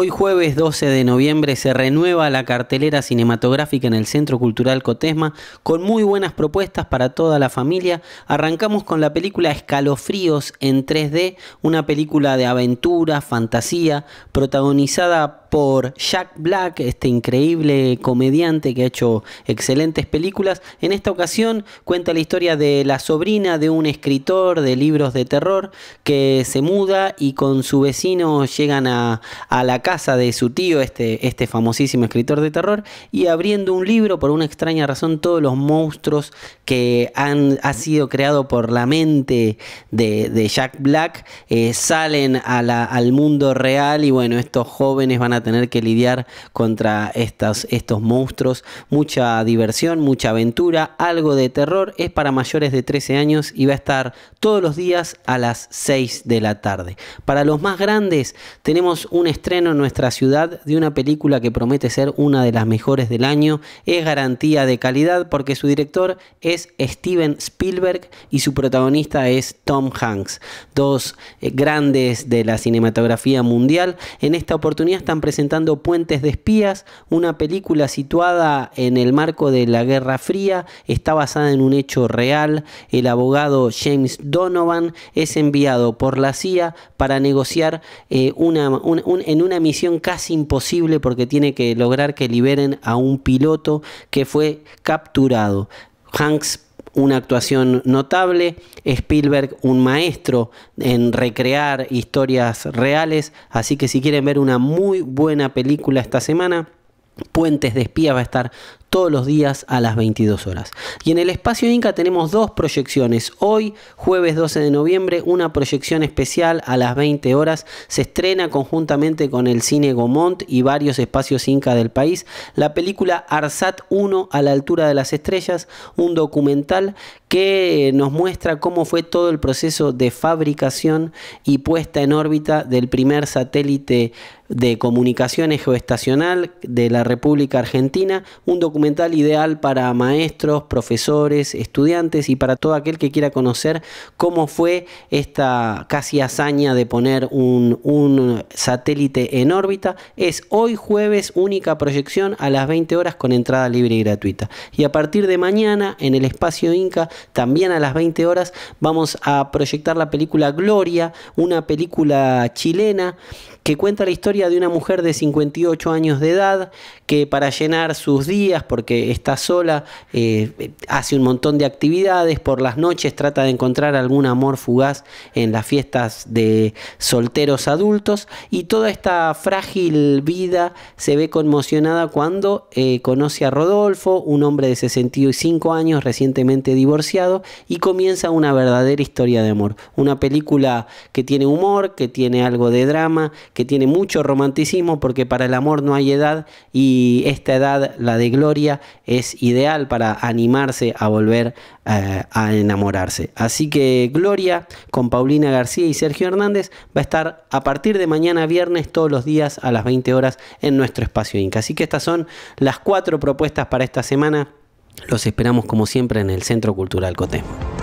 Hoy jueves 12 de noviembre se renueva la cartelera cinematográfica en el Centro Cultural Cotesma con muy buenas propuestas para toda la familia. Arrancamos con la película Escalofríos en 3D, una película de aventura, fantasía, protagonizada por Jack Black, este increíble comediante que ha hecho excelentes películas. En esta ocasión cuenta la historia de la sobrina de un escritor de libros de terror que se muda y con su vecino llegan a, la la casa de su tío, este, este famosísimo escritor de terror, y abriendo un libro, por una extraña razón, todos los monstruos que han ha sido creados por la mente de, Jack Black eh, salen a la, al mundo real y bueno, estos jóvenes van a tener que lidiar contra estas, estos monstruos. Mucha diversión, mucha aventura, algo de terror, es para mayores de 13 años y va a estar todos los días a las 6 de la tarde. Para los más grandes tenemos un estreno en nuestra ciudad de una película que promete ser una de las mejores del año es garantía de calidad porque su director es Steven Spielberg y su protagonista es Tom Hanks, dos eh, grandes de la cinematografía mundial. En esta oportunidad están presentando Puentes de Espías, una película situada en el marco de la Guerra Fría, está basada en un hecho real. El abogado James Donovan es enviado por la CIA para negociar eh, una, en una misión casi imposible porque tiene que lograr que liberen a un piloto que fue capturado. Hanks una actuación notable, Spielberg un maestro en recrear historias reales, así que si quieren ver una muy buena película esta semana, Puentes de Espía va a estar todos los días a las 22 horas. Y en el espacio Inca tenemos dos proyecciones. Hoy, jueves 12 de noviembre, una proyección especial a las 20 horas. Se estrena conjuntamente con el cine Gomont y varios espacios Inca del país la película Arsat 1 a la altura de las estrellas, un documental que nos muestra cómo fue todo el proceso de fabricación y puesta en órbita del primer satélite de comunicaciones geoestacional de la República Argentina, un documental ideal para maestros, profesores, estudiantes y para todo aquel que quiera conocer cómo fue esta casi hazaña de poner un, un satélite en órbita. Es hoy jueves única proyección a las 20 horas con entrada libre y gratuita. Y a partir de mañana en el espacio Inca, también a las 20 horas, vamos a proyectar la película Gloria, una película chilena que cuenta la historia de una mujer de 58 años de edad que para llenar sus días, porque está sola, eh, hace un montón de actividades, por las noches trata de encontrar algún amor fugaz en las fiestas de solteros adultos y toda esta frágil vida se ve conmocionada cuando eh, conoce a Rodolfo, un hombre de 65 años recientemente divorciado y comienza una verdadera historia de amor, una película que tiene humor, que tiene algo de drama, que tiene mucho romanticismo porque para el amor no hay edad y esta edad, la de Gloria, es ideal para animarse a volver eh, a enamorarse. Así que Gloria con Paulina García y Sergio Hernández va a estar a partir de mañana viernes todos los días a las 20 horas en nuestro espacio Inca. Así que estas son las cuatro propuestas para esta semana. Los esperamos como siempre en el Centro Cultural Cotemo.